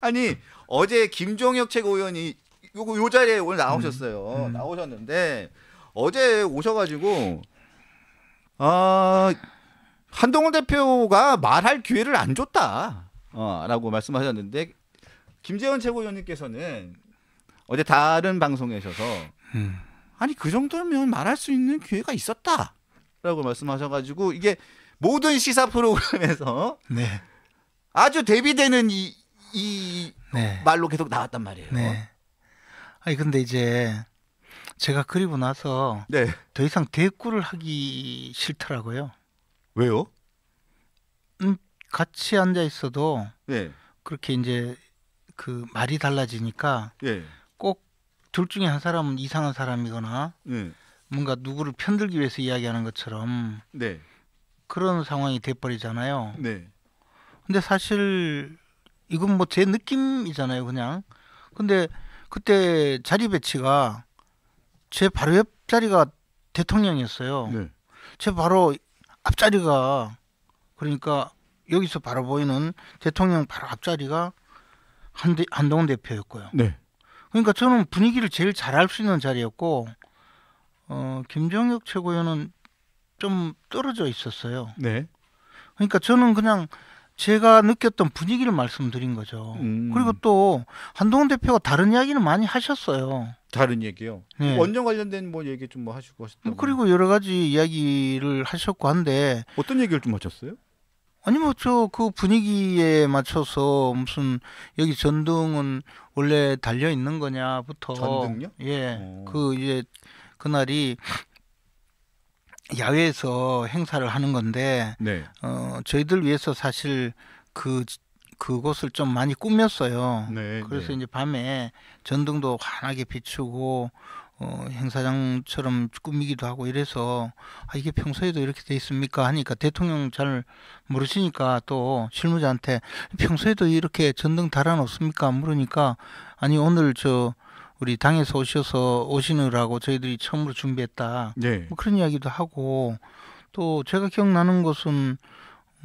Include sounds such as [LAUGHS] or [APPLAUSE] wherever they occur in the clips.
아니 어제 김종혁 최고위원이 요거 요 자리에 오늘 나오셨어요. 음, 음. 나오셨는데 어제 오셔가지고 아 한동훈 대표가 말할 기회를 안 줬다. 어, 라고 말씀하셨는데 김재원 최고위원님께서는 어제 다른 방송에셔서 음. 아니 그 정도면 말할 수 있는 기회가 있었다라고 말씀하셔가지고 이게 모든 시사 프로그램에서 네. 아주 대비되는 이이 네. 말로 계속 나왔단 말이에요. 네. 아니 근데 이제 제가 그리고 나서 네. 더 이상 대꾸를 하기 싫더라고요. 왜요? 음, 같이 앉아 있어도 네. 그렇게 이제 그 말이 달라지니까 네. 예. 꼭둘 중에 한 사람은 이상한 사람이거나 예. 뭔가 누구를 편들기 위해서 이야기하는 것처럼 네. 그런 상황이 돼버리잖아요. 네. 근데 사실 이건 뭐 제 느낌이잖아요, 그냥. 근데 그때 자리 배치가 제 바로 옆 자리가 대통령이었어요. 네. 제 바로 앞자리가 그러니까 여기서 바로 보이는 대통령 바로 앞자리가 한대, 한동 대표였고요. 네. 그러니까 저는 분위기를 제일 잘알수 있는 자리였고 어, 김정혁 최고위원은 좀 떨어져 있었어요. 네. 그러니까 저는 그냥 제가 느꼈던 분위기를 말씀드린 거죠. 음. 그리고 또 한동훈 대표가 다른 이야기는 많이 하셨어요. 다른 얘기요. 네. 원전 관련된 뭐 얘기 좀뭐 하시고 하셨다. 그리고 여러 가지 이야기를 하셨고 한데 어떤 얘기를 좀 하셨어요? 아니 뭐저 그 분위기에 맞춰서 무슨 여기 전등은 원래 달려 있는 거냐부터 전등요? 예. 오. 어. 그 이제 그날이 야외에서 행사를 하는 건데 네. 어, 저희들 위해서 사실 그 그곳을 좀 많이 꾸몄어요. 네, 네. 그래서 네. 이제 밤에 전등도 환하게 비추고 어, 행사장처럼 꾸미기도 하고 이래서 아, 이게 평소에도 이렇게 돼 있습니까 하니까 대통령 잘 모르시니까 또 실무자한테 평소에도 이렇게 전등 달아놓습니까 물으니까 아니 오늘 저 우리 당에서 오셔서 오시느라고 저희들이 처음으로 준비했다. 네. 뭐 그런 이야기도 하고 또 제가 기억나는 것은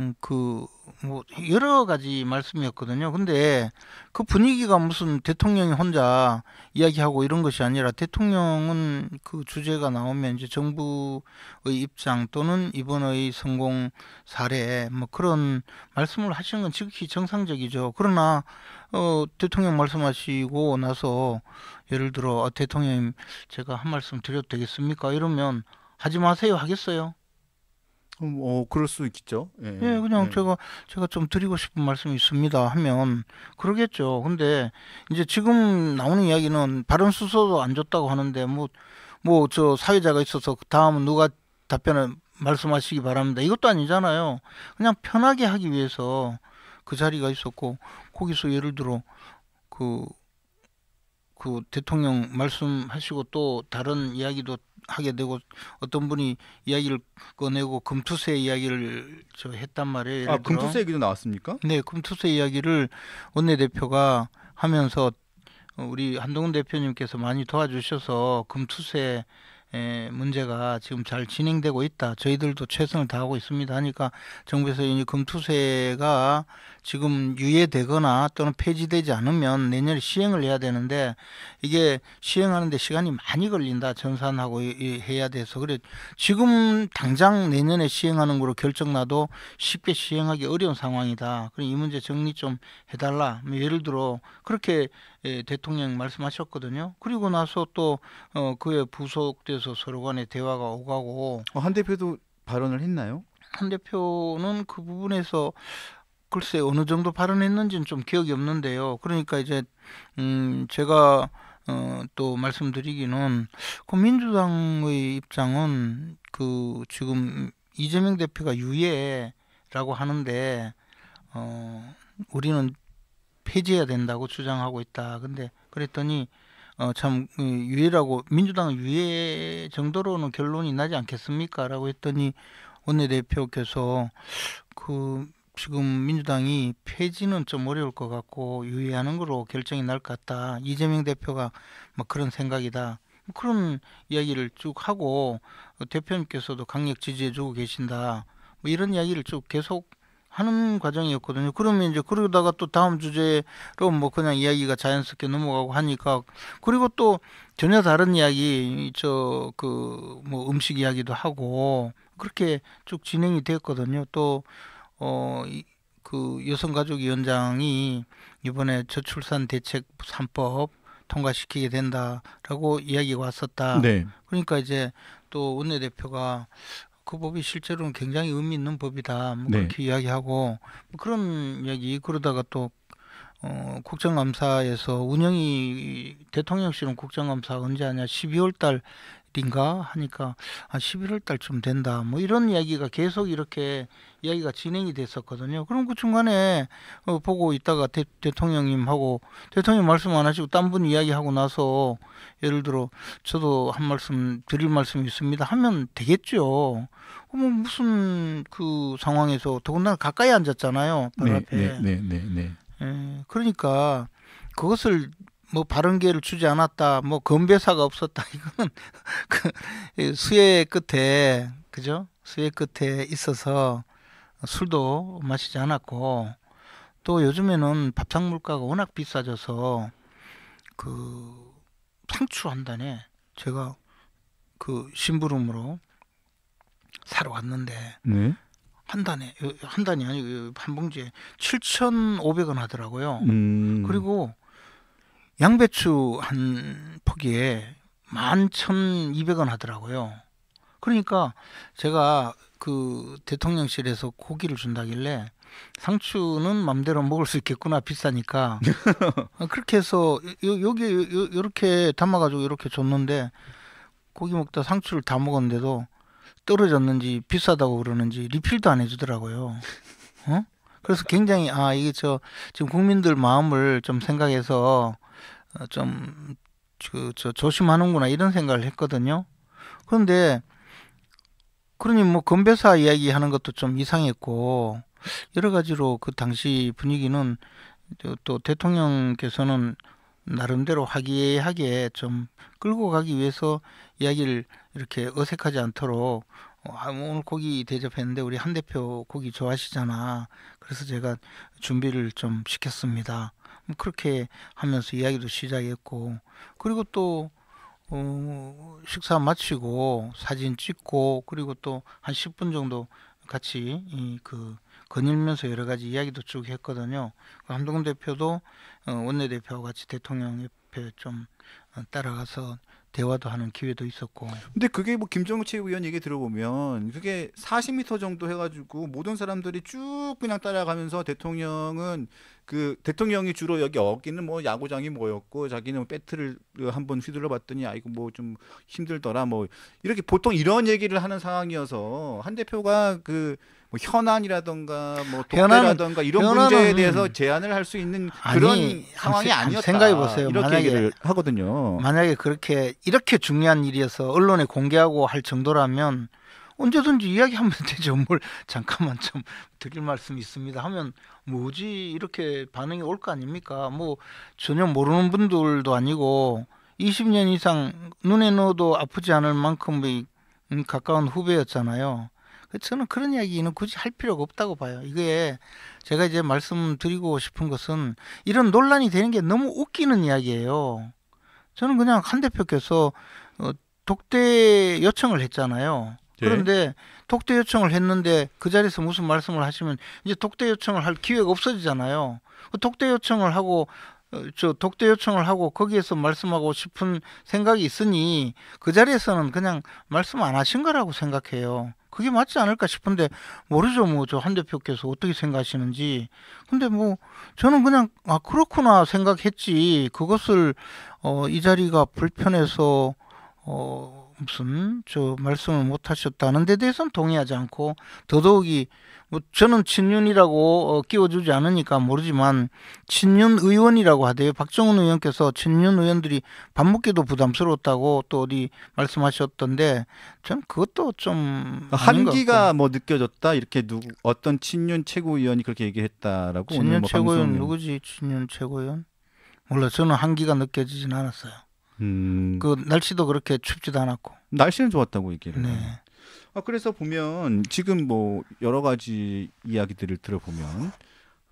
음, 그뭐 여러 가지 말씀이었거든요. 근데 그 분위기가 무슨 대통령이 혼자 이야기하고 이런 것이 아니라 대통령은 그 주제가 나오면 이제 정부의 입장 또는 이번의 성공 사례 뭐 그런 말씀을 하시는 건 지극히 정상적이죠. 그러나 어 대통령 말씀하시고 나서 예를 들어 아, 대통령님 제가 한 말씀 드려도 되겠습니까? 이러면 하지 마세요 하겠어요. 음, 어, 그럴 수 있겠죠. 예, 예 그냥 예. 제가 제가 좀 드리고 싶은 말씀이 있습니다 하면 그러겠죠. 근데 이제 지금 나오는 이야기는 발언 수소도 안 줬다고 하는데 뭐 뭐 저 사회자가 있어서 그 다음은 누가 답변을 말씀하시기 바랍니다. 이것도 아니잖아요. 그냥 편하게 하기 위해서 그 자리가 있었고 거기서 예를 들어 그그 그 대통령 말씀하시고 또 다른 이야기도 하게 되고 어떤 분이 이야기를 꺼내고 금투세 이야기를 저 했단 말이에요. 아 금투세 얘기도 나왔습니까? 네, 금투세 이야기를 원내 대표가 하면서 어, 우리 한동훈 대표님께서 많이 도와주셔서 금투세 예, 문제가 지금 잘 진행되고 있다. 저희들도 최선을 다하고 있습니다. 하니까 정부에서 이 금투세가 지금 유예되거나 또는 폐지되지 않으면 내년에 시행을 해야 되는데 이게 시행하는데 시간이 많이 걸린다. 전산하고 해야 돼서 그래 지금 당장 내년에 시행하는 걸로 결정 나도 쉽게 시행하기 어려운 상황이다. 그럼 이 문제 정리 좀 해달라. 뭐 예를 들어 그렇게 예, 대통령 말씀하셨거든요. 그리고 나서 또 어, 그에 부속돼서 서로 간에 대화가 오가고 어, 한 대표도 발언을 했나요? 한 대표는 그 부분에서 글쎄 어느 정도 발언했는지는 좀 기억이 없는데요. 그러니까 이제 음 제가 어, 또 말씀드리기는 그 민주당의 입장은 그 지금 이재명 대표가 유예라고 하는데 어, 우리는 폐지해야 된다고 주장하고 있다. 근데 그랬더니 어, 참 유예라고 민주당 유예 정도로는 결론이 나지 않겠습니까라고 했더니 원내대표께서 그 지금 민주당이 폐지는 좀 어려울 것 같고 유예하는 거로 결정이 날 것 같다. 이재명 대표가 뭐 그런 생각이다. 뭐 그런 이야기를 쭉 하고 어, 대표님께서도 강력 지지해주고 계신다. 뭐 이런 이야기를 쭉 계속 하는 과정이었거든요. 그러면 이제 그러다가 또 다음 주제로 뭐 그냥 이야기가 자연스럽게 넘어가고 하니까 그리고 또 전혀 다른 이야기 저 그 뭐 음식 이야기도 하고 그렇게 쭉 진행이 됐거든요. 또 어 그 여성가족위원장이 이번에 저출산 대책 3법 통과시키게 된다라고 이야기가 왔었다. 네. 그러니까 이제 또 원내대표가 그 법이 실제로는 굉장히 의미 있는 법이다. 뭐 네. 그렇게 이야기하고 뭐 그런 얘기 그러다가 또 어, 국정감사에서 운영이 대통령실은 국정감사 언제 하냐 12월 달 인가 하니까 아, 11월 달쯤 된다. 뭐 이런 이야기가 계속 이렇게 이야기가 진행이 됐었거든요. 그럼 그 중간에 어, 보고 있다가 대, 통령님하고 대통령 말씀 안 하시고 딴 분 이야기하고 나서 예를 들어 저도 한 말씀 드릴 말씀이 있습니다 하면 되겠죠. 어, 뭐 무슨 그 상황에서 더군다나 가까이 앉았잖아요. 네, 앞에. 네, 네, 네, 네. 예, 그러니까 그것을 뭐 바른 기를 주지 않았다, 뭐 건배사가 없었다 [LAUGHS] 이거는 그, 그 수의 끝에 그죠? 수의 끝에 있어서 술도 마시지 않았고 또 요즘에는 밥상 물가가 워낙 비싸져서 그 상추 한 단에 제가 그 심부름으로 사러 갔는데 네? 한 단에 한 단이 아니고 한 봉지에 칠천오백 원 하더라고요. 음. 그리고 양배추 한 포기에 만천이백 원 하더라고요. 그러니까 제가 그 대통령실에서 고기를 준다길래 상추는 맘대로 먹을 수 있겠구나 비싸니까 [LAUGHS] 그렇게 해서 요, 여기 요, 요렇게 담아가지고 이렇게 줬는데 고기 먹다 상추를 다 먹었는데도 떨어졌는지 비싸다고 그러는지 리필도 안 해주더라고요. 어? 그래서 굉장히 아 이게 저 지금 국민들 마음을 좀 생각해서 어, 좀 그, 저 조심하는구나 이런 생각을 했거든요. 그런데 그러니 뭐 건배사 이야기하는 것도 좀 이상했고 여러 가지로 그 당시 분위기는 또 대통령께서는 나름대로 화기애애하게 좀 끌고 가기 위해서 이야기를 이렇게 어색하지 않도록 어, 아, 뭐 오늘 고기 대접했는데 우리 한 대표 고기 좋아하시잖아. 그래서 제가 준비를 좀 시켰습니다. 뭐 그렇게 하면서 이야기도 시작했고 그리고 또 어, 식사 마치고 사진 찍고 그리고 또 한 10분 정도 같이 이, 그 거닐면서 여러 가지 이야기도 쭉 했거든요. 함동 대표도 어, 원내대표와 같이 대통령 옆에 좀 어, 따라가서 대화도 하는 기회도 있었고. 근데 그게 뭐 김정우 최고위원 얘기 들어보면 그게 40m 정도 해가지고 모든 사람들이 쭉 그냥 따라가면서 대통령은 그 대통령이 주로 여기 어기는 뭐 야구장이 뭐였고 자기는 배트를 한번 휘둘러 봤더니 아이고 뭐 좀 힘들더라 뭐 이렇게 보통 이런 얘기를 하는 상황이어서 한 대표가 그뭐 현안이라던가 뭐 독재라던가 이런 현안은, 문제에 음. 대해서 제안을 할 수 있는 그런 아니, 상황이 아니었다. 생각해 보세요. 이렇게 만약에, 얘기를 하거든요. 만약에 그렇게 이렇게 중요한 일이어서 언론에 공개하고 할 정도라면 언제든지 이야기하면 되죠. [LAUGHS] 뭘 잠깐만 좀 드릴 말씀이 있습니다 하면 뭐지 이렇게 반응이 올 거 아닙니까? 뭐 전혀 모르는 분들도 아니고 20년 이상 눈에 넣어도 아프지 않을 만큼의 가까운 후배였잖아요. 저는 그런 이야기는 굳이 할 필요가 없다고 봐요. 이게 제가 이제 말씀드리고 싶은 것은 이런 논란이 되는 게 너무 웃기는 이야기예요. 저는 그냥 한 대표께서 어, 독대 요청을 했잖아요. 예. 그런데 독대 요청을 했는데 그 자리에서 무슨 말씀을 하시면 이제 독대 요청을 할 기회가 없어지잖아요. 그 독대 요청을 하고 어, 저 독대 요청을 하고 거기에서 말씀하고 싶은 생각이 있으니 그 자리에서는 그냥 말씀 안 하신 거라고 생각해요. 그게 맞지 않을까 싶은데 모르죠 뭐저 한 대표께서 어떻게 생각하시는지 근데 뭐 저는 그냥 아 그렇구나 생각했지 그것을 어이 자리가 불편해서 어 무슨 저 말씀을 못 하셨다는 데 대해서는 동의하지 않고 더더욱이 뭐 저는 친윤이라고 어, 끼워주지 않으니까 모르지만 친윤 의원이라고 하대요. 박정훈 의원께서 친윤 의원들이 밥 먹기도 부담스러웠다고 또 어디 말씀하셨던데 저는 그것도 좀 한기가 뭐 느껴졌다 이렇게 누 어떤 친윤 최고위원이 그렇게 얘기했다라고 친윤 뭐 최고위원 방송... 누구지 친윤 최고위원 몰라 저는 한기가 느껴지진 않았어요. 음. 그 날씨도 그렇게 춥지도 않았고. 날씨는 좋았다고 얘기를. 네. 아, 그래서 보면 지금 뭐 여러 가지 이야기들을 들어보면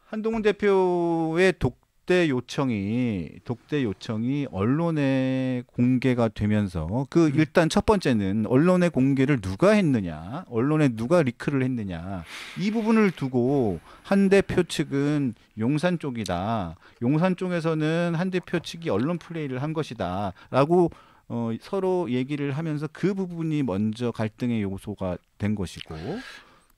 한동훈 대표의 독 독대 요청이 독대 요청이 언론에 공개가 되면서 그 음. 일단 첫 번째는 언론의 공개를 누가 했느냐, 언론에 누가 리크를 했느냐 이 부분을 두고 한 대표 측은 용산 쪽이다. 용산 쪽에서는 한 대표 측이 언론 플레이를 한 것이다라고 어, 서로 얘기를 하면서 그 부분이 먼저 갈등의 요소가 된 것이고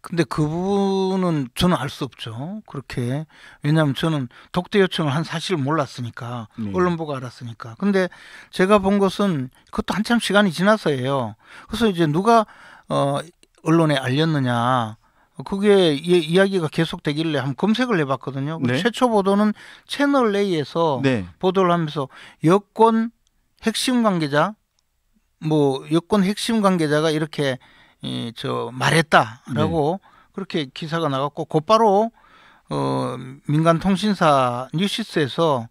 근데 그 부분은 저는 알 수 없죠. 그렇게. 왜냐하면 저는 독대 요청을 한 사실을 몰랐으니까. 네. 언론보고 알았으니까. 근데 제가 본 것은 그것도 한참 시간이 지나서예요. 그래서 이제 누가, 어, 언론에 알렸느냐. 그게 이, 이야기가 계속되길래 한번 검색을 해봤거든요. 네. 최초 보도는 채널 A에서 네. 보도를 하면서 여권 핵심 관계자, 뭐 여권 핵심 관계자가 이렇게 이, 저 말했다라고 네. 그렇게 기사가 나갔고 곧바로 어, 민간 통신사 뉴시스에서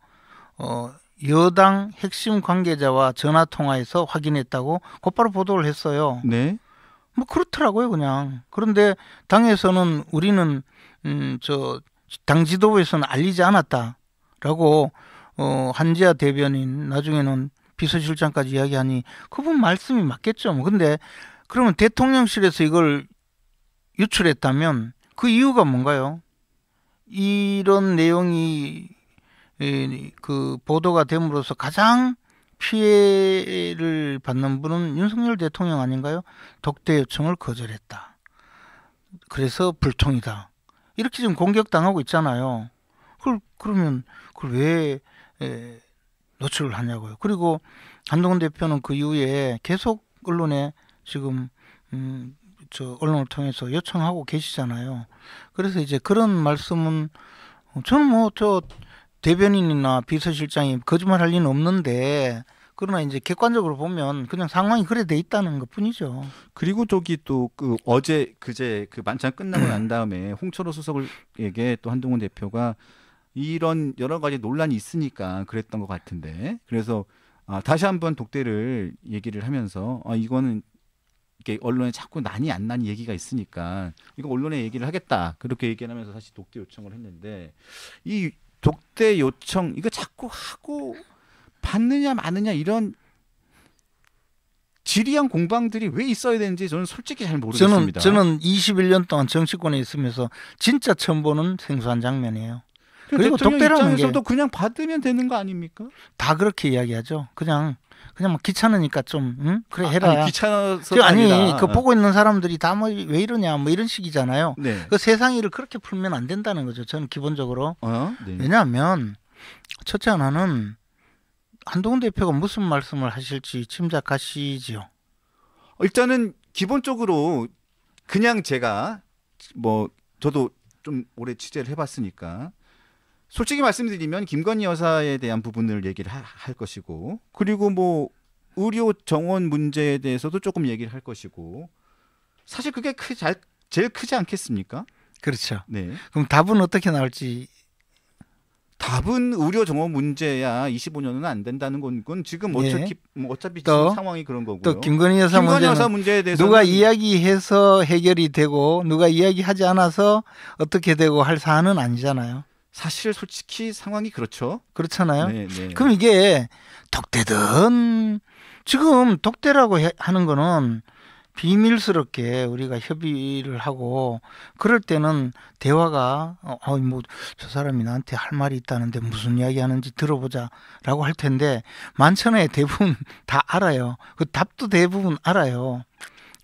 어, 여당 핵심 관계자와 전화 통화에서 확인했다고 곧바로 보도를 했어요. 네. 뭐 그렇더라고요, 그냥. 그런데 당에서는 우리는 음, 저당 지도부에서는 알리지 않았다라고 어, 한지아 대변인 나중에는 비서실장까지 이야기하니 그분 말씀이 맞겠죠. 뭐 근데 그러면 대통령실에서 이걸 유출했다면 그 이유가 뭔가요? 이런 내용이 그 보도가 됨으로써 가장 피해를 받는 분은 윤석열 대통령 아닌가요? 독대 요청을 거절했다. 그래서 불통이다. 이렇게 지금 공격당하고 있잖아요. 그걸 그러면 그걸 왜 노출을 하냐고요. 그리고 한동훈 대표는 그 이후에 계속 언론에 지금 음, 저 언론을 통해서 요청하고 계시잖아요. 그래서 이제 그런 말씀은 어, 저는 뭐저 대변인이나 비서실장이 거짓말할 리는 없는데 그러나 이제 객관적으로 보면 그냥 상황이 그래 돼 있다는 것뿐이죠. 그리고 저기 또그 어제 그제 그 만찬 끝나고 난 [CLEARS THROAT] 다음에 홍철호 수석에게 또 한동훈 대표가 이런 여러 가지 논란이 있으니까 그랬던 것 같은데 그래서 아, 다시 한번 독대를 얘기를 하면서 아, 이거는 이게 언론에 자꾸 난이 안 난이 얘기가 있으니까 이거 언론에 얘기를 하겠다 그렇게 얘기하면서 사실 독대 요청을 했는데 이 독대 요청 이거 자꾸 하고 받느냐 마느냐 이런 지리한 공방들이 왜 있어야 되는지 저는 솔직히 잘 모르겠습니다. 저는, 저는 21년 동안 정치권에 있으면서 진짜 처음 보는 생소한 장면이에요. 그리고 독대라는 게 그냥 받으면 되는 거 아닙니까? 다 그렇게 이야기하죠. 그냥 그냥 막 귀찮으니까 좀 응? 그래 해라. 아, 아니, 귀찮아서 아아니그 그 보고 있는 사람들이 다 뭐 왜 이러냐 뭐 이런 식이잖아요. 네. 그 세상 일을 그렇게 풀면 안 된다는 거죠. 저는 기본적으로 어? 네. 왜냐하면 첫째 하나는 한동훈 대표가 무슨 말씀을 하실지 짐작하시지요. 어, 일단은 기본적으로 그냥 제가 뭐 저도 좀 오래 취재를 해봤으니까 솔직히 말씀드리면 김건희 여사에 대한 부분을 얘기를 하, 할 것이고 그리고 뭐 의료 정원 문제에 대해서도 조금 얘기를 할 것이고 사실 그게 크, 잘, 제일 크지 않겠습니까? 그렇죠. 네. 그럼 답은 어떻게 나올지 답은 의료 정원 문제야 25년은 안 된다는 건 지금 어차피 예. 뭐 어차피 또, 지금 상황이 그런 거고요. 또 김건희 여사, 김건희 여사 문제에 대해서 누가 이야기해서 해결이 되고 누가 이야기하지 않아서 어떻게 되고 할 사안은 아니잖아요. 사실 솔직히 상황이 그렇죠. 그렇잖아요. 네, 네. 그럼 이게 덕대든 지금 덕대라고 해, 하는 거는 비밀스럽게 우리가 협의를 하고 그럴 때는 대화가 어, 어 뭐저 사람이 나한테 할 말이 있다는데 무슨 이야기 하는지 들어보자라고 할 텐데 만천에 대부분 [LAUGHS] 다 알아요. 그 답도 대부분 알아요.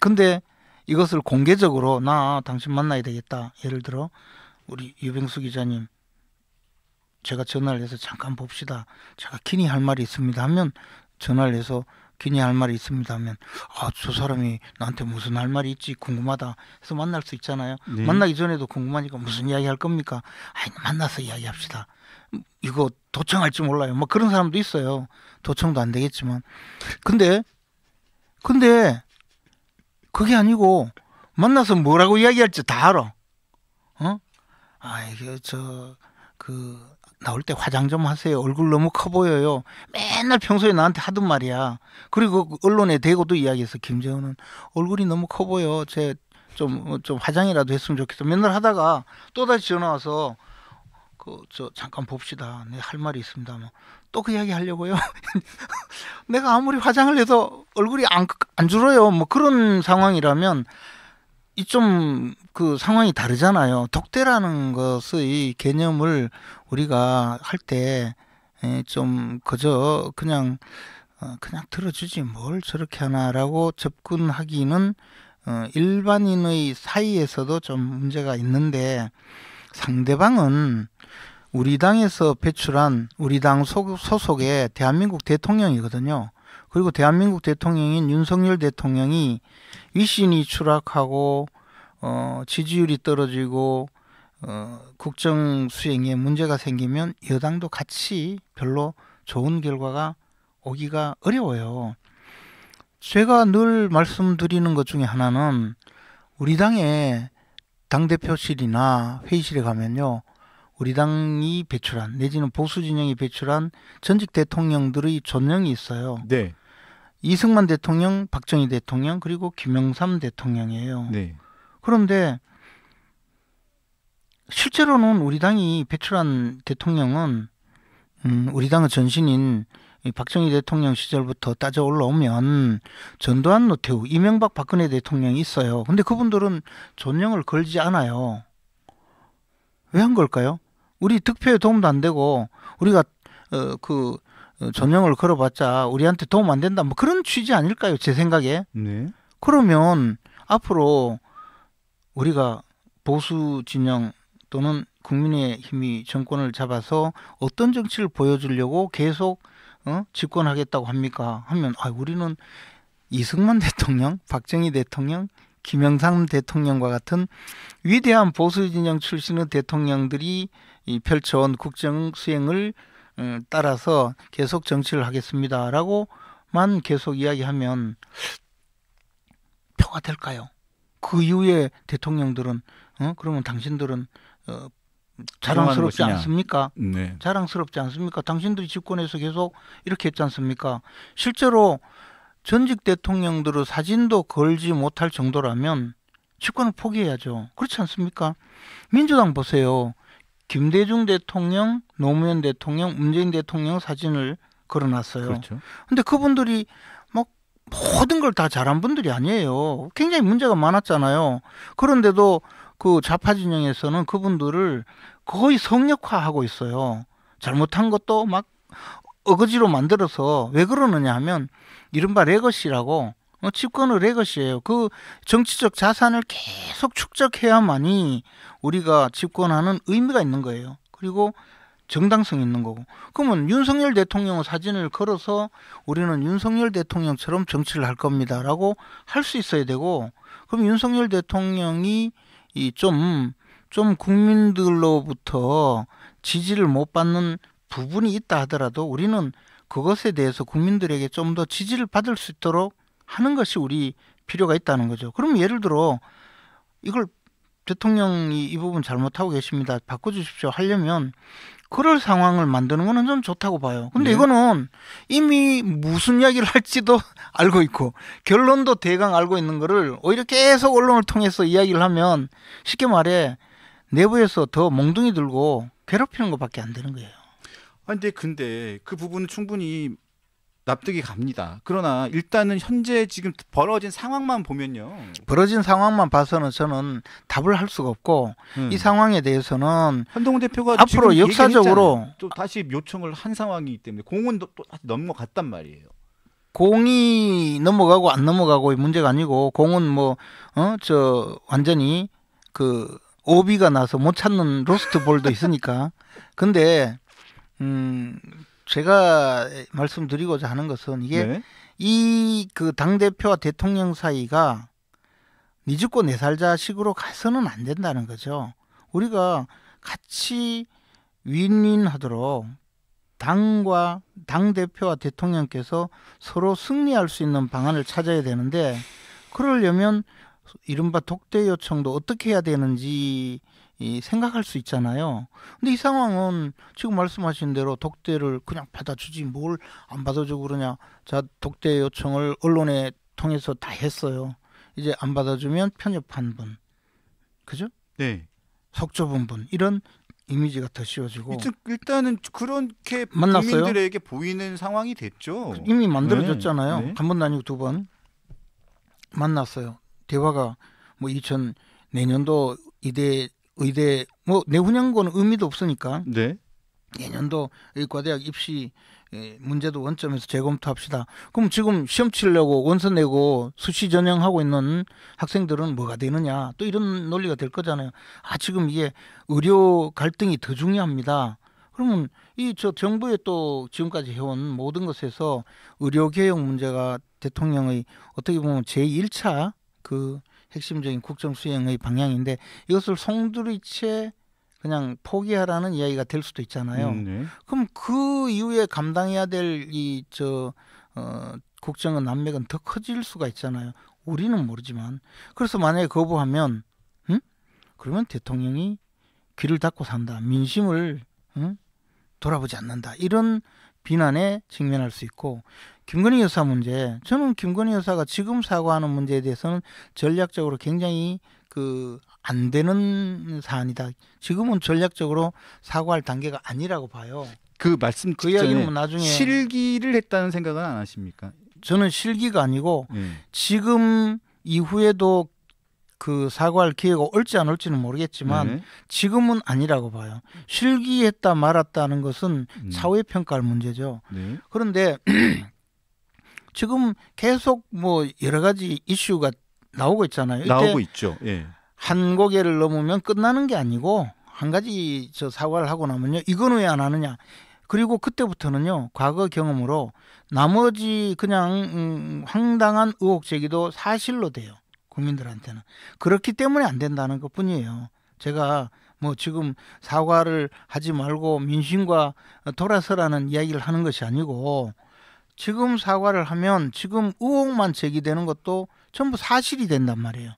근데 이것을 공개적으로 나 당신 만나야 되겠다. 예를 들어 우리 유병수 기자님 제가 전화를 해서 잠깐 봅시다. 제가 기니 할 말이 있습니다 하면 전화를 해서 기니 할 말이 있습니다 하면 아 저 사람이 나한테 무슨 할 말이 있지 궁금하다 해서 만날 수 있잖아요. 네. 만나기 전에도 궁금하니까 무슨 이야기 할 겁니까? 아이 만나서 이야기합시다. 이거 도청할지 몰라요. 뭐 그런 사람도 있어요. 도청도 안 되겠지만 근데 근데 그게 아니고 만나서 뭐라고 이야기할지 다 알아. 어? 아 이게 저그 나올 때 화장 좀 하세요. 얼굴 너무 커 보여요. 맨날 평소에 나한테 하던 말이야. 그리고 그 언론에 대고도 이야기해서 김재훈은 얼굴이 너무 커 보여. 제 좀좀 어, 화장이라도 했으면 좋겠어. 맨날 하다가 또다시 전화 와서 그 저 잠깐 봅시다. 내할 네, 말이 있습니다만 뭐 또그 이야기 하려고요. [LAUGHS] 내가 아무리 화장을 해도 얼굴이 안 안 줄어요. 뭐 그런 상황이라면 이좀그 상황이 다르잖아요. 독대라는 것의 개념을 우리가 할 때좀 그저 그냥 어, 그냥 들어주지 뭘 저렇게 하나라고 접근하기는 어, 일반인의 사이에서도 좀 문제가 있는데 상대방은 우리 당에서 배출한 우리 당 소속의 대한민국 대통령이거든요. 그리고 대한민국 대통령인 윤석열 대통령이 위신이 추락하고 어, 지지율이 떨어지고 어, 국정 수행에 문제가 생기면 여당도 같이 별로 좋은 결과가 오기가 어려워요. 제가 늘 말씀드리는 것 중에 하나는 우리 당의 당대표실이나 회의실에 가면요. 우리 당이 배출한 내지는 보수 진영이 배출한 전직 대통령들의 존영이 있어요. 네. 이승만 대통령, 박정희 대통령 그리고 김영삼 대통령이에요. 네. 그런데 실제로는 우리 당이 배출한 대통령은 음, 우리 당의 전신인 박정희 대통령 시절부터 따져 올라오면 전두환, 노태우, 이명박, 박근혜 대통령이 있어요. 근데 그분들은 존영을 걸지 않아요. 왜 한 걸까요? 우리 득표에 도움도 안 되고 우리가 어, 그 전형을 걸어봤자 우리한테 도움 안 된다. 뭐 그런 취지 아닐까요? 제 생각에. 네. 그러면 앞으로 우리가 보수 진영 또는 국민의 힘이 정권을 잡아서 어떤 정치를 보여주려고 계속 어? 집권하겠다고 합니까? 하면 아 우리는 이승만 [LAUGHS] 대통령, 박정희 대통령, 김영삼 대통령과 같은 위대한 보수 진영 출신의 대통령들이 이 펼쳐온 국정 수행을 예, 따라서 계속 정치를 하겠습니다라고만 계속 이야기하면 표가 될까요? 그 이후에 대통령들은 어 그러면 당신들은 어 자랑스럽지 않습니까? 네. 자랑스럽지 않습니까? 당신들이 집권해서 계속 이렇게 했지 않습니까? 실제로 전직 대통령들의 사진도 걸지 못할 정도라면 집권을 포기해야죠. 그렇지 않습니까? 민주당 보세요. 김대중 대통령, 노무현 대통령, 문재인 대통령 사진을 걸어놨어요. 그렇죠. 근데 그분들이 막 모든 걸 다 잘한 분들이 아니에요. 굉장히 문제가 많았잖아요. 그런데도 그 좌파 진영에서는 그분들을 거의 성역화하고 있어요. 잘못한 것도 막 어거지로 만들어서 왜 그러느냐 하면 이른바 레거시라고 어, 집권의 레거시예요. 그 정치적 자산을 계속 축적해야만이 우리가 집권하는 의미가 있는 거예요. 그리고 정당성 있는 거고. 그러면 윤석열 대통령 사진을 걸어서 우리는 윤석열 대통령처럼 정치를 할 겁니다라고 할 수 있어야 되고. 그럼 윤석열 대통령이 이좀좀 좀 국민들로부터 지지를 못 받는 부분이 있다 하더라도 우리는 그것에 대해서 국민들에게 좀 더 지지를 받을 수 있도록 하는 것이 우리 필요가 있다는 거죠. 그럼 예를 들어 이걸 대통령이 이 부분 잘못하고 계십니다. 바꿔주십시오 하려면 그럴 상황을 만드는 거는 좀 좋다고 봐요. 근데 네. 이거는 이미 무슨 이야기를 할지도 [LAUGHS] 알고 있고 결론도 대강 알고 있는 거를 오히려 계속 언론을 통해서 이야기를 하면 쉽게 말해 내부에서 더 몽둥이 들고 괴롭히는 것밖에 안 되는 거예요. 아니 근데 근데 그 부분은 충분히 납득이 갑니다. 그러나 일단은 현재 지금 벌어진 상황만 보면요. 벌어진 상황만 봐서는 저는 답을 할 수가 없고 음. 이 상황에 대해서는 현동 대표가 앞으로 역사적으로 또 다시 요청을 한 상황이기 때문에 공은 또, 다시 넘어갔단 말이에요. 공이 넘어가고 안 넘어가고 문제가 아니고 공은 뭐 어 저 완전히 그 오비가 나서 못 찾는 로스트 볼도 있으니까 근데 음 제가 말씀드리고자 하는 것은 이게 네. 이그 당대표와 대통령 사이가 니 죽고 내 살자 식으로 가서는 안 된다는 거죠. 우리가 같이 윈윈 하도록 당과 당대표와 대통령께서 서로 승리할 수 있는 방안을 찾아야 되는데 그러려면 이른바 독대 요청도 어떻게 해야 되는지 이 생각할 수 있잖아요. 근데 이 상황은 지금 말씀하신 대로 독대를 그냥 받아주지 뭘 안 받아주고 그러냐. 자, 독대 요청을 언론에 통해서 다 했어요. 이제 안 받아주면 편협한 분, 그죠? 네. 석조분 분 이런 이미지가 더 씌워지고 일단은 그렇게 만났어요? 국민들에게 보이는 상황이 됐죠. 이미 만들어졌잖아요. 네. 네. 한번 도 아니고 두 번 만났어요. 대화가 뭐 2000, 내년도 이대 의대 뭐 내후년고는 의미도 없으니까 네. 내년도 의과대학 입시 예, 문제도 원점에서 재검토합시다. 그럼 지금 시험 치려고 원서 내고 수시 전형하고 있는 학생들은 뭐가 되느냐 또 이런 논리가 될 거잖아요. 아 지금 이게 의료 갈등이 더 중요합니다. 그러면 이 저 정부의 또 지금까지 해온 모든 것에서 의료 개혁 문제가 대통령의 어떻게 보면 제 1차 그 핵심적인 국정 수행의 방향인데 이것을 송두리째 그냥 포기하라는 이야기가 될 수도 있잖아요. 음, 네. 그럼 그 이후에 감당해야 될 이 저 어, 국정은 난맥은 더 커질 수가 있잖아요. 우리는 모르지만 그래서 만약에 거부하면 응? 그러면 대통령이 귀를 닫고 산다. 민심을 응? 돌아보지 않는다. 이런 비난에 직면할 수 있고 김건희 여사 문제 저는 김건희 여사가 지금 사과하는 문제에 대해서는 전략적으로 굉장히 그안 되는 사안이다. 지금은 전략적으로 사과할 단계가 아니라고 봐요. 그 말씀 그 이야기는 나중에 실기를 했다는 생각은 안 하십니까? 저는 실기가 아니고 네. 지금 이후에도 그 사과할 기회가 올지 안 올지는 모르겠지만 네. 지금은 아니라고 봐요. 실기했다 말았다는 것은 음. 사회 평가할 문제죠. 네. 그런데 [CLEARS THROAT] 지금 계속 뭐 여러 가지 이슈가 나오고 있잖아요. 나오고 있죠. 예. 한 고개를 넘으면 끝나는 게 아니고 한 가지 저 사과를 하고 나면요. 이건 왜 안 하느냐. 그리고 그때부터는요 과거 경험으로 나머지 그냥 음, 황당한 의혹 제기도 사실로 돼요. 국민들한테는 그렇기 때문에 안 된다는 것뿐이에요. 제가 뭐 지금 사과를 하지 말고 민심과 돌아서라는 이야기를 하는 것이 아니고 지금 사과를 하면 지금 의혹만 제기되는 것도 전부 사실이 된단 말이에요.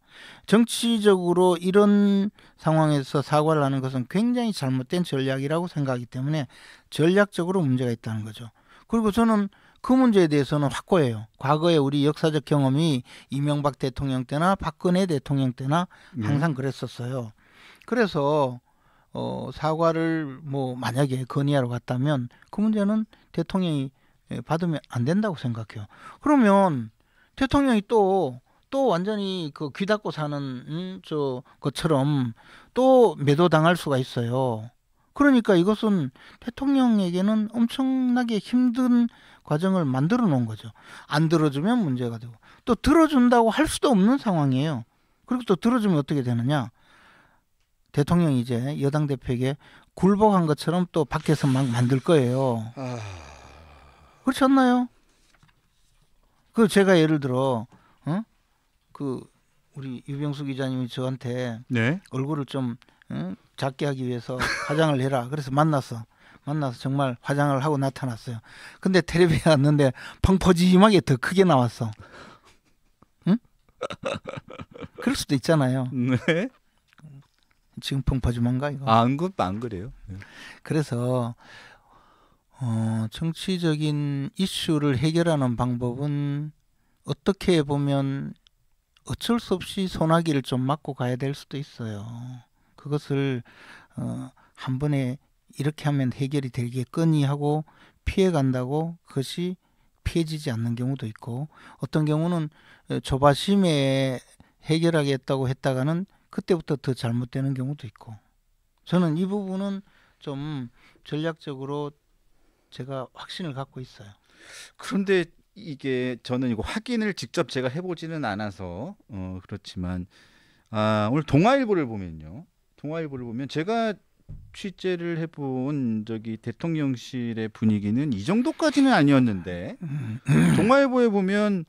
정치적으로 이런 상황에서 사과를 하는 것은 굉장히 잘못된 전략이라고 생각하기 때문에 전략적으로 문제가 있다는 거죠. 그리고 저는 그 문제에 대해서는 확고해요. 과거에 우리 역사적 경험이 이명박 대통령 때나 박근혜 대통령 때나 예. 항상 그랬었어요. 그래서 어, 사과를 뭐 만약에 건의하러 갔다면 그 문제는 대통령이 예, 받으면 안 된다고 생각해요. 그러면 대통령이 또 또 완전히 그귀 닫고 사는 음, 저 것처럼 또 매도 당할 수가 있어요. 그러니까 이것은 대통령에게는 엄청나게 힘든 과정을 만들어 놓은 거죠. 안 들어주면 문제가 되고 또 들어준다고 할 수도 없는 상황이에요. 그리고 또 들어주면 어떻게 되느냐? 대통령이 제 여당 대표에게 굴복한 것처럼 또 밖에서 막 만들 거예요. 아. 그렇지 않나요? 그 제가 예를 들어 어? 그 우리 유병수 기자님이 저한테 네? 얼굴을 좀 응? 어? 작게 하기 위해서 화장을 해라. 그래서 만났어. 만나서 정말 화장을 하고 나타났어요. 근데 텔레비에 [LAUGHS] 왔는데 방퍼짐하게 더 크게 나왔어. 응? [LAUGHS] 그럴 수도 있잖아요. 네. 지금 펑퍼짐한가 이거? 안그안 아, 그, 그래요. 네. 그래서 어, 정치적인 이슈를 해결하는 방법은 어떻게 보면 어쩔 수 없이 소나기를 좀 맞고 가야 될 수도 있어요. 그것을 어, 한 번에 이렇게 하면 해결이 되겠거니 하고 피해 간다고 그것이 피해지지 않는 경우도 있고 어떤 경우는 조바심에 해결하겠다고 했다가는 그때부터 더 잘못되는 경우도 있고 저는 이 부분은 좀 전략적으로 제가 확신을 갖고 있어요. 그런데 이게 저는 이거 확인을 직접 제가 해보지는 않아서 어, 그렇지만 아, 오늘 동아일보를 보면요. 동아일보를 보면 제가 취재를 해본 저기 대통령실의 분위기는 이 정도까지는 아니었는데 동아일보에 보면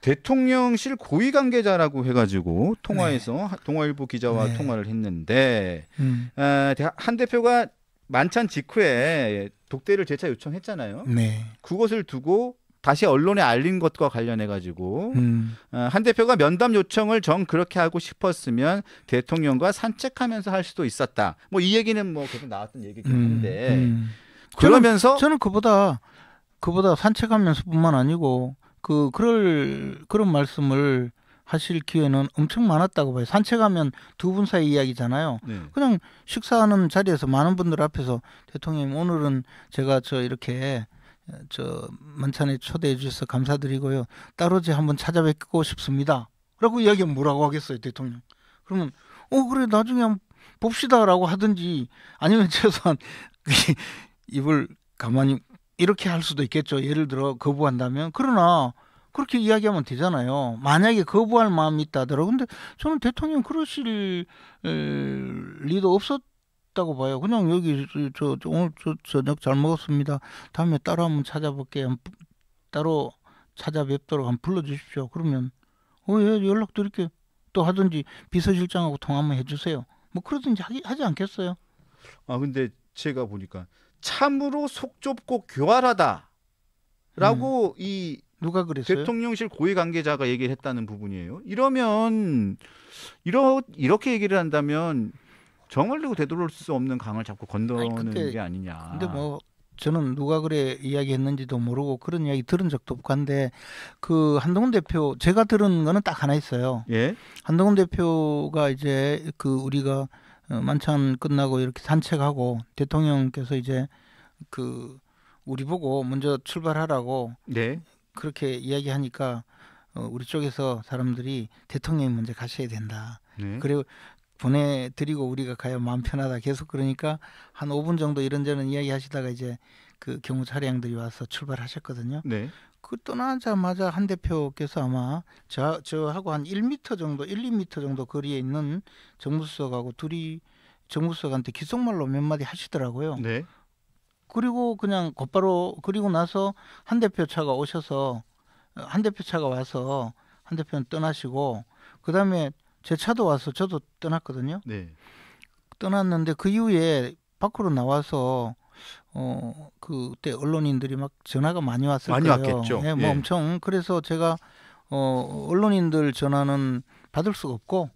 대통령실 고위 관계자라고 해가지고 통화해서 네. 동아일보 기자와 네. 통화를 했는데 음. 아, 한 대표가 만찬 직후에 독대를 재차 요청했잖아요. 네. 그것을 두고 다시 언론에 알린 것과 관련해 가지고 음. 어, 한 대표가 면담 요청을 정 그렇게 하고 싶었으면 대통령과 산책하면서 할 수도 있었다. 뭐 이 얘기는 뭐 계속 나왔던 얘기긴 음, 한데 음. 음. 그러면서 저는, 저는 그보다 그보다 산책하면서뿐만 아니고 그 그럴 그런 말씀을 하실 기회는 엄청 많았다고 봐요. 산책하면 두 분 사이 이야기잖아요. 네. 그냥 식사하는 자리에서 많은 분들 앞에서 대통령님 오늘은 제가 저 이렇게 저 만찬에 초대해 주셔서 감사드리고요. 따로 제 한번 찾아뵙고 싶습니다. 라고 이야기하면 뭐라고 하겠어요, 대통령. 그러면 어 그래 나중에 한번 봅시다라고 하든지 아니면 [LAUGHS] 최소한 입을 가만히 이렇게 할 수도 있겠죠. 예를 들어 거부한다면 그러나 그렇게 이야기하면 되잖아요. 만약에 거부할 마음이 있다더라도 근데 저는 대통령 그러실 리도 없었 없다고 봐요. 그냥 여기 저, 저 오늘 저 저녁 잘 먹었습니다. 다음에 따로 한번 찾아볼게요. 따로 찾아뵙도록 한번 불러주십시오. 그러면 어, 예, 연락드릴게요. 또 하든지 비서실장하고 통화 한번 해주세요. 뭐 그러든지 하기, 하지 않겠어요? 아 근데 제가 보니까 참으로 속 좁고 교활하다라고 음. 이 누가 그랬어요? 대통령실 고위 관계자가 얘기를 했다는 부분이에요. 이러면 이러 이렇게 얘기를 한다면 정을 두고 되돌릴 수 없는 강을 자꾸 건너는 아니, 근데, 게 아니냐. 근데 뭐 저는 누가 그래 이야기했는지도 모르고 그런 이야기 들은 적도 없고 한데 그 한동훈 대표 제가 들은 거는 딱 하나 있어요. 예? 한동훈 대표가 이제 그 우리가 만찬 끝나고 이렇게 산책하고 대통령께서 이제 그 우리 보고 먼저 출발하라고 네. 그렇게 이야기하니까 어, 우리 쪽에서 사람들이 대통령이 먼저 가셔야 된다. 네. 그리고 보내드리고 우리가 가야 마음 편하다 계속 그러니까 한 5분 정도 이런저런 이야기하시다가 이제 그 경호 차량들이 와서 출발하셨거든요. 네. 그 떠나자마자 한 대표께서 아마 저 저하고 한 1미터 정도, 1, 2미터 정도 거리에 있는 정무수석하고 둘이 정무수석한테 기속말로 몇 마디 하시더라고요. 네. 그리고 그냥 곧바로 그리고 나서 한 대표 차가 오셔서 한 대표 차가 와서 한 대표는 떠나시고 그 다음에 제 차도 와서 저도 떠났거든요. 네. 떠났는데 그 이후에 밖으로 나와서 어 그 그때 언론인들이 막 전화가 많이 왔을 많이 거예요. 많이 왔겠죠. 네, 뭐 예. 엄청 그래서 제가 어 언론인들 전화는 받을 수가 없고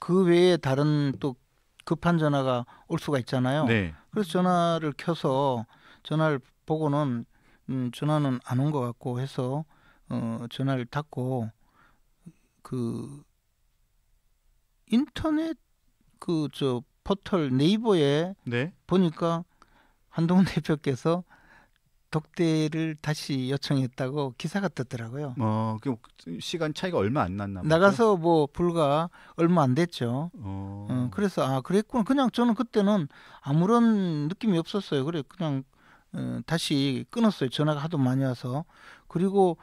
그 외에 다른 또 급한 전화가 올 수가 있잖아요. 네. 그래서 전화를 켜서 전화를 보고는 음, 전화는 안 온 것 같고 해서 어, 전화를 닫고 그 인터넷 그 저 포털 네이버에 네. 보니까 한동훈 [LAUGHS] 대표께서 덕대를 다시 요청했다고 기사가 떴더라고요. 어, 그 시간 차이가 얼마 안 났나 봐요. 나가서 뭐 불과 얼마 안 됐죠. 어. 어. 그래서 아 그랬구나. 그냥 저는 그때는 아무런 느낌이 없었어요. 그래 그냥 어, 다시 끊었어요. 전화가 하도 많이 와서 그리고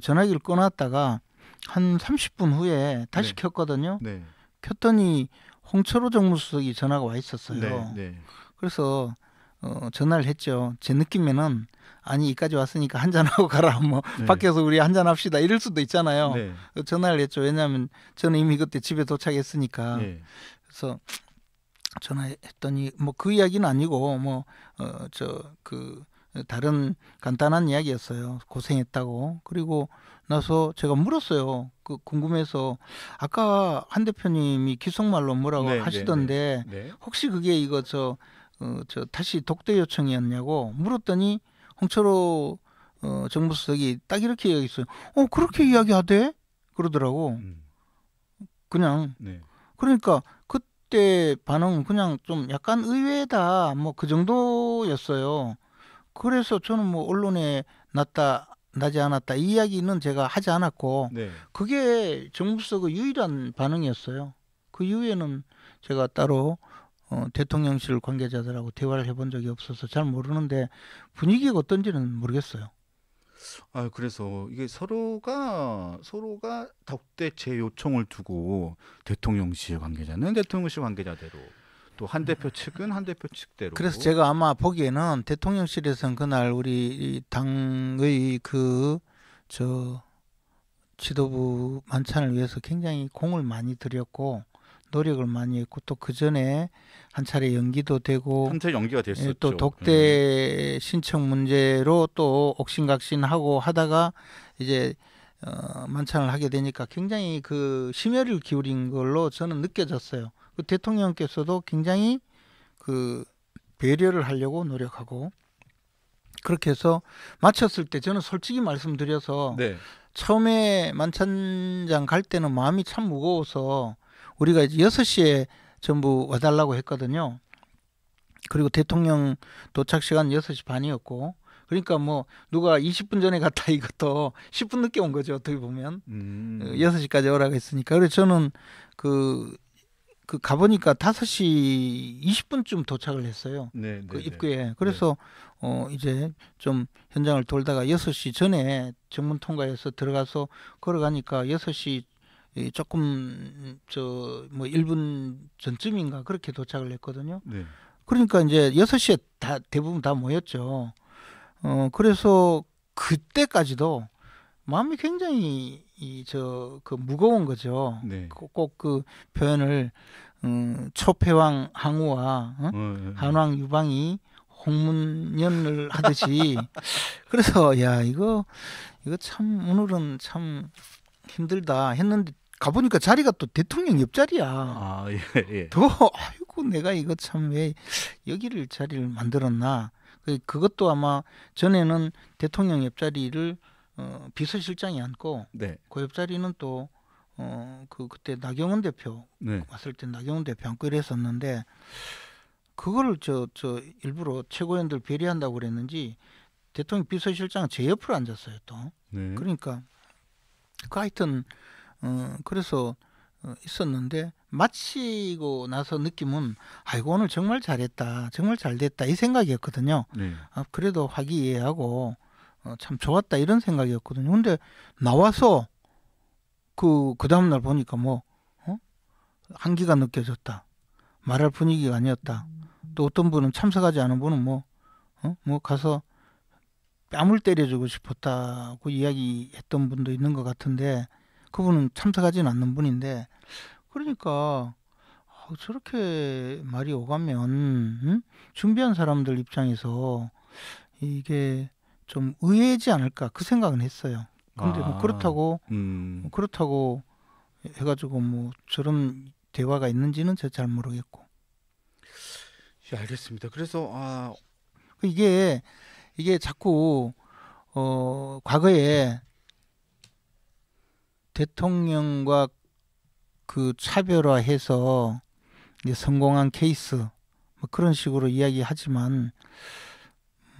전화기를 꺼놨다가한 30분 후에 다시 네. 켰거든요. 네. 폈더니 홍철호 정무수석이 전화가 와 있었어요. 네, 네. 그래서 어, 전화를 했죠. 제 느낌에는 아니 이까지 왔으니까 한잔 하고 가라. [LAUGHS] 뭐 네. 밖에서 우리 한잔 합시다. 이럴 수도 있잖아요. 네. 그 전화를 했죠. 왜냐하면 저는 이미 그때 집에 도착했으니까. 네. 그래서 전화했더니 뭐 그 이야기는 아니고 뭐저그 어, 그 다른 간단한 이야기였어요. 고생했다고. 그리고 나서 제가 물었어요. 그 궁금해서 아까 한 대표님이 기속말로 뭐라고 네, 네 하시던데 네, 네, 네, 혹시 그게 이거 저, 어, 저 다시 독대 요청이었냐고 물었더니 홍철호 어, 정부수석이 딱 이렇게 얘기했어요어 그렇게 이야기하대 그러더라고. 음. 그냥 네. 그러니까 그때 반응은 그냥 좀 약간 의외다 뭐 그 정도였어요. 그래서 저는 뭐 언론에 났다 나지 않았다 이 이야기는 제가 하지 않았고 네. 그게 정부석의 유일한 반응이었어요. 그 이후에는 제가 따로 어, 대통령실 관계자들하고 대화를 해본 적이 없어서 잘 모르는데 분위기가 어떤지는 모르겠어요. 아 그래서 이게 서로가 서로가 덕대 제 요청을 두고 대통령실 관계자는 대통령실 관계자대로 또한 대표 측은 한 대표 측대로. 그래서 제가 아마 보기에는 대통령실에서는 그날 우리 당의 그 저 지도부 만찬을 위해서 굉장히 공을 많이 들였고 노력을 많이 했고 또 그 전에 한 차례 연기도 되고 한차 연기가 됐었죠. 예, 또 독대 음. 신청 문제로 또 옥신각신하고 하다가 이제 어, 만찬을 하게 되니까 굉장히 그 심혈을 기울인 걸로 저는 느껴졌어요. 그 대통령께서도 굉장히 그 배려를 하려고 노력하고 그렇게 해서 마쳤을 때 저는 솔직히 말씀드려서 네. 처음에 만찬장 갈 때는 마음이 참 무거워서 우리가 이제 6시에 전부 와달라고 했거든요. 그리고 대통령 도착 시간 6시 반이었고 그러니까 뭐 누가 20분 전에 갔다 이것도 10분 늦게 온 거죠 어떻게 보면 음. 6시까지 오라고 했으니까 그래서 저는 그그 가보니까 5시 20분쯤 도착을 했어요. 네, 네, 그 네, 입구에. 그래서 네. 어 이제 좀 현장을 돌다가 6시 전에 정문 통과해서 들어가서 걸어가니까 6시 조금 저 뭐 1분 전쯤인가 그렇게 도착을 했거든요. 네. 그러니까 이제 6시에 다 대부분 다 모였죠. 어 그래서 그때까지도 마음이 굉장히 이저그 무거운 거죠. 네. 꼭그 그 표현을 음, 초패왕 항우와 어? 어, 예, 예. 한왕 유방이 홍문연을 하듯이 [LAUGHS] 그래서 야 이거 이거 참 오늘은 참 힘들다 했는데 가보니까 자리가 또 대통령 옆자리야. 아, 예, 예. 더 아이고 내가 이거 참 왜 여기를 자리를 만들었나. 그, 그것도 아마 전에는 대통령 옆자리를 어, 비서실장이 앉고 네. 그 옆자리는 또 어, 그 그때 나경원 대표 네. 왔을 때 나경원 대표 앉고 이랬었는데 그거를 저, 저 일부러 최고위원들 배려한다고 그랬는지 대통령 비서실장은 제 옆으로 앉았어요 또 네. 그러니까 그 하여튼 어, 그래서 어, 있었는데 마치고 나서 느낌은 아이고 오늘 정말 잘했다 정말 잘됐다 이 생각이었거든요 네. 아, 그래도 화기애애하고 어, 참 좋았다 이런 생각이었거든요. 근데 나와서 그, 그 다음날 보니까 뭐, 어? 한기가 느껴졌다. 말할 분위기가 아니었다. 또 어떤 분은 참석하지 않은 분은 뭐, 어? 뭐 가서 뺨을 때려주고 싶었다고 이야기했던 분도 있는 것 같은데 그분은 참석하지는 않는 분인데 그러니까 아, 저렇게 말이 오가면 응? 준비한 사람들 입장에서 이게 좀 의외지 않을까 그 생각은 했어요. 근데 뭐 아, 뭐 그렇다고 음. 뭐 그렇다고 해가지고 뭐 저런 대화가 있는지는 제가 잘 모르겠고. 예, 알겠습니다. 그래서 아 그 이게 이게 자꾸 어 과거에 대통령과 그 차별화해서 이제 성공한 케이스 뭐 그런 식으로 이야기하지만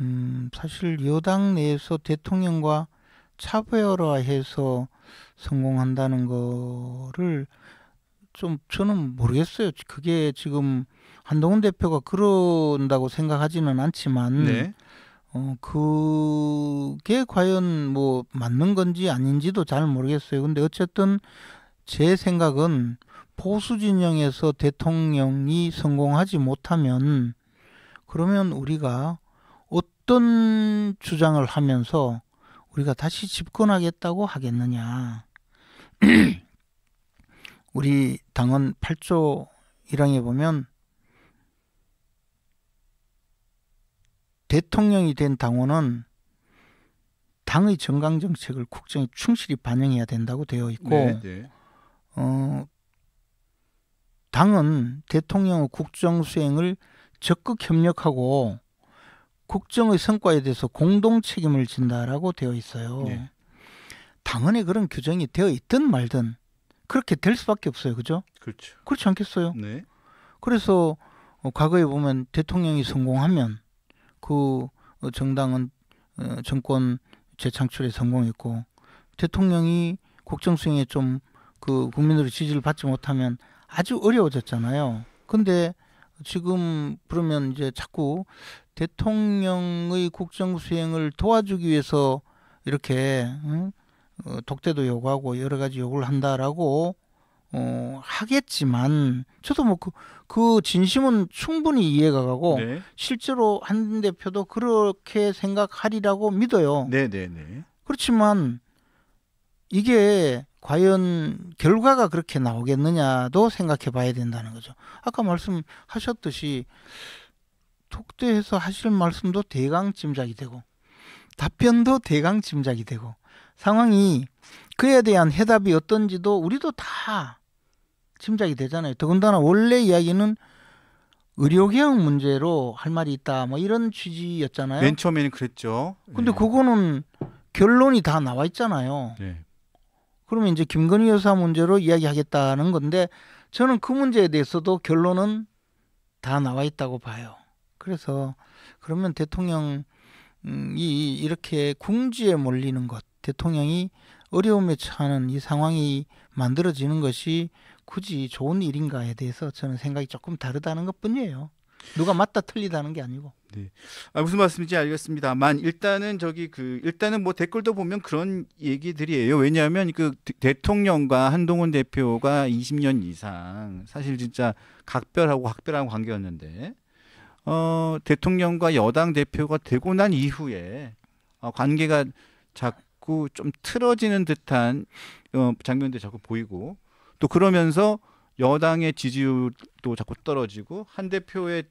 음, 사실 여당 내에서 대통령과 차별화해서 성공한다는 거를 좀 저는 모르겠어요. 그게 지금 한동훈 대표가 그런다고 생각하지는 않지만 네. 어, 그게 과연 뭐 맞는 건지 아닌지도 잘 모르겠어요. 근데 어쨌든 제 생각은 보수 진영에서 대통령이 성공하지 못하면 그러면 우리가 어떤 주장을 하면서 우리가 다시 집권하겠다고 하겠느냐. [CLEARS THROAT] 우리 당헌 8조 1항에 보면 대통령이 된 당원은 당의 정강 정책을 국정에 충실히 반영해야 된다고 되어 있고 네, 네. 어, 당은 대통령의 국정 수행을 적극 협력하고 국정의 성과에 대해서 공동 책임을 진다라고 되어 있어요. 네. 당헌에 그런 규정이 되어 있든 말든 그렇게 될 수밖에 없어요. 그죠? 그렇죠. 그렇지 않겠어요? 네. 그래서 어, 과거에 보면 대통령이 성공하면 그 어, 정당은 어, 정권 재창출에 성공했고 대통령이 국정 수행에 좀 그 국민들의 지지를 받지 못하면 아주 어려워졌잖아요. 근데 지금 그러면 이제 자꾸 대통령의 국정 수행을 도와주기 위해서 이렇게 어, 독대도 요구하고 여러 가지 요구를 한다라고 어, 하겠지만 저도 뭐그 그 진심은 충분히 이해가 가고 네. 실제로 한 대표도 그렇게 생각하리라고 믿어요. 네네네. 네, 네. 그렇지만 이게 과연 결과가 그렇게 나오겠느냐도 생각해 봐야 된다는 거죠. 아까 말씀하셨듯이 독대에서 하실 말씀도 대강 짐작이 되고 답변도 대강 짐작이 되고 상황이 그에 대한 해답이 어떤지도 우리도 다 짐작이 되잖아요. 더군다나 원래 이야기는 의료개혁 문제로 할 말이 있다 뭐 이런 취지였잖아요. 맨 처음에는 그랬죠. 근데 네. 그거는 결론이 다 나와 있잖아요. 네. 그러면 이제 김건희 여사 문제로 이야기하겠다는 건데 저는 그 문제에 대해서도 결론은 다 나와 있다고 봐요. 그래서 그러면 대통령이 음, 이렇게 궁지에 몰리는 것, 대통령이 어려움에 처하는 이 상황이 만들어지는 것이 굳이 좋은 일인가에 대해서 저는 생각이 조금 다르다는 것 뿐이에요. 누가 맞다 틀리다는 게 아니고. 네. 아, 무슨 말씀인지 알겠습니다만 일단은 저기 그 일단은 뭐 댓글도 보면 그런 얘기들이에요. 왜냐하면 그 대통령과 한동훈 대표가 20년 이상 사실 진짜 각별하고 각별한 관계였는데 어 대통령과 여당 대표가 되고 난 이후에 어, 관계가 자꾸 좀 틀어지는 듯한 어, 장면도 자꾸 보이고 또 그러면서 여당의 지지율도 자꾸 떨어지고 한 대표의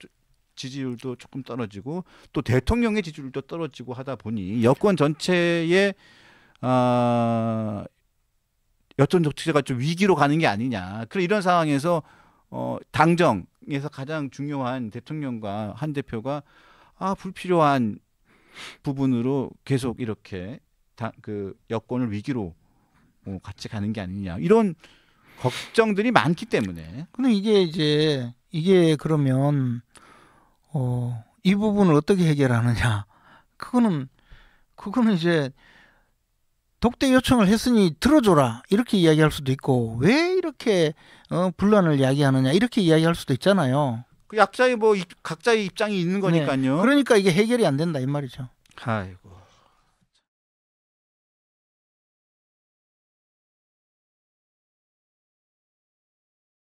지지율도 조금 떨어지고 또 대통령의 지지율도 떨어지고 하다 보니 여권 전체의 아 여권 정치가좀 위기로 가는 게 아니냐. 그래 이런 상황에서 어 당정에서 가장 중요한 대통령과 한 대표가 아 불필요한 부분으로 계속 이렇게 다, 그 여권을 위기로 어, 같이 가는 게 아니냐. 이런 걱정들이 많기 때문에. 근데 이게 이제 이게 그러면 어, 이 부분을 어떻게 해결하느냐? 그거는 그거는 이제 독대 요청을 했으니 들어줘라 이렇게 이야기할 수도 있고 왜 이렇게 어, 분란을 야기하느냐 이렇게 이야기할 수도 있잖아요. 그 약자의 뭐 각자의 입장이 있는 네. 거니까요. 네. 그러니까 이게 해결이 안 된다 이 말이죠. 아이고.